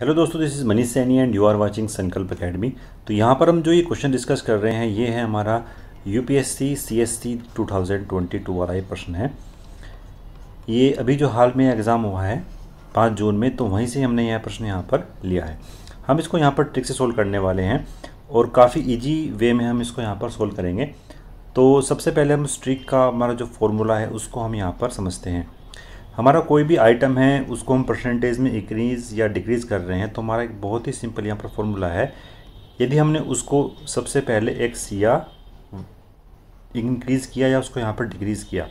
hello दोस्तों this is Manish Saini and you are watching Sankalp academy तो यहाँ पर हम जो ये क्वेश्चन डिस्कस कर रहे हैं ये है हमारा U P S C C S C two thousand twenty two वाला ये प्रश्न है ये अभी जो हाल में एग्ज़ाम हुआ है पाँच जून में तो वहीं से हमने यह प्रश्न यहाँ पर लिया है हम इसको यहाँ पर ट्रिक से सोल्व करने वाले हैं और काफ़ी ईजी वे में हम इसको यहाँ पर सोल्व करेंगे तो सबसे पहले हम स्ट्रिक का हमारा जो फॉर्मूला है उसको हम यहाँ पर समझते हैं हमारा कोई भी आइटम है उसको हम परसेंटेज में इंक्रीज़ या डिक्रीज़ कर रहे हैं तो हमारा एक बहुत ही सिंपल यहाँ पर फॉर्मूला है यदि हमने उसको सबसे पहले एक्स या इंक्रीज़ किया या उसको यहाँ पर डिक्रीज़ किया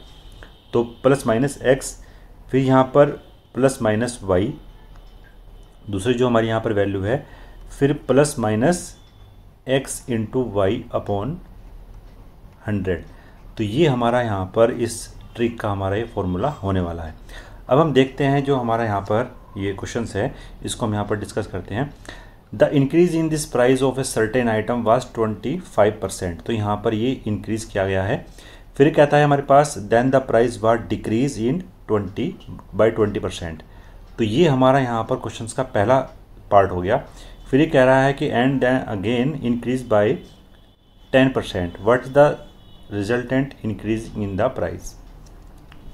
तो प्लस माइनस एक्स फिर यहाँ पर प्लस माइनस वाई दूसरी जो हमारी यहाँ पर वैल्यू है फिर plus minus X into Y upon hundred तो ये हमारा यहाँ पर इस ट्रिक का हमारा ये फॉर्मूला होने वाला है अब हम देखते हैं जो हमारा यहाँ पर ये क्वेश्चन है इसको हम यहाँ पर डिस्कस करते हैं the increase in this price of a certain item was 25 percent तो यहाँ पर ये इंक्रीज किया गया है फिर कहता है हमारे पास then the price was decrease in 20 by 20 percent तो ये हमारा यहाँ पर क्वेश्चन का पहला पार्ट हो गया फिर ये कह रहा है कि and then again increase by ten percent what the resultant increase in the price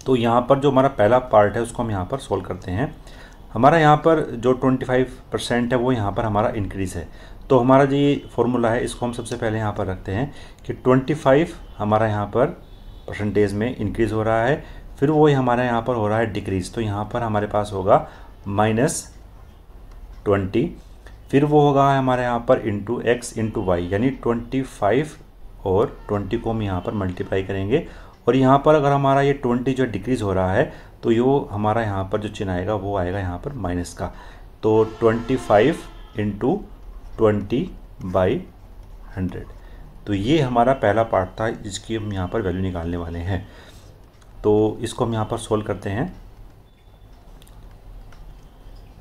तो यहाँ पर जो हमारा पहला पार्ट है उसको हम यहाँ पर सोल्व करते हैं हमारा यहाँ पर जो 25 परसेंट है वो यहाँ पर हमारा इंक्रीज़ है तो हमारा जो ये फॉर्मूला है इसको हम सबसे पहले यहाँ पर रखते हैं कि 25 हमारा यहाँ पर परसेंटेज में इंक्रीज़ हो रहा है फिर वो हमारे यहाँ पर हो रहा है डिक्रीज़ तो यहाँ पर हमारे पास होगा माइनस ट्वेंटी फिर वो होगा हमारे यहाँ पर इंटू एक्स इंटू वाई यानी ट्वेंटी फाइव और ट्वेंटी को हम यहाँ पर मल्टीप्लाई करेंगे और यहाँ पर अगर हमारा ये ट्वेंटी जो डिक्रीज़ हो रहा है तो यो हमारा यहाँ पर जो चिन्ह आएगा वो आएगा यहाँ पर माइनस का तो twenty five into twenty by hundred तो ये हमारा पहला पार्ट था जिसकी हम यहाँ पर वैल्यू निकालने वाले हैं तो इसको हम यहाँ पर सोल्व करते हैं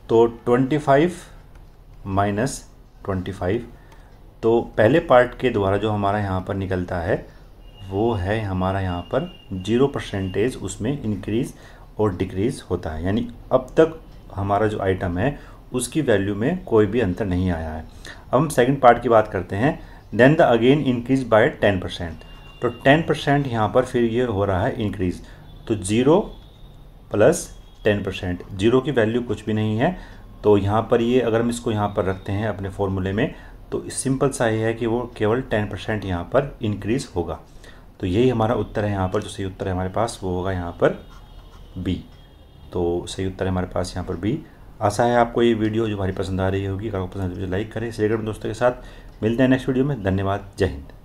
तो twenty five minus twenty five तो पहले पार्ट के द्वारा जो हमारा यहाँ पर निकलता है वो है हमारा यहाँ पर जीरो परसेंटेज उसमें इंक्रीज़ और डिक्रीज़ होता है यानी अब तक हमारा जो आइटम है उसकी वैल्यू में कोई भी अंतर नहीं आया है अब हम सेकंड पार्ट की बात करते हैं then the again increase by ten percent तो टेन परसेंट यहाँ पर फिर ये हो रहा है इंक्रीज़ तो zero plus ten percent zero की वैल्यू कुछ भी नहीं है तो यहाँ पर ये अगर हम इसको यहाँ पर रखते हैं अपने फॉर्मूले में तो सिंपल सा ही है कि वो केवल टेन परसेंट यहाँ पर इंक्रीज़ होगा तो यही हमारा उत्तर है यहाँ पर जो सही उत्तर है हमारे पास वो होगा यहाँ पर बी तो सही उत्तर है हमारे पास यहाँ पर बी आशा है आपको ये वीडियो जो हमारी पसंद आ रही होगी अगर आपको पसंद तो लाइक करें शेयर करें दोस्तों के साथ मिलते हैं नेक्स्ट वीडियो में धन्यवाद जय हिंद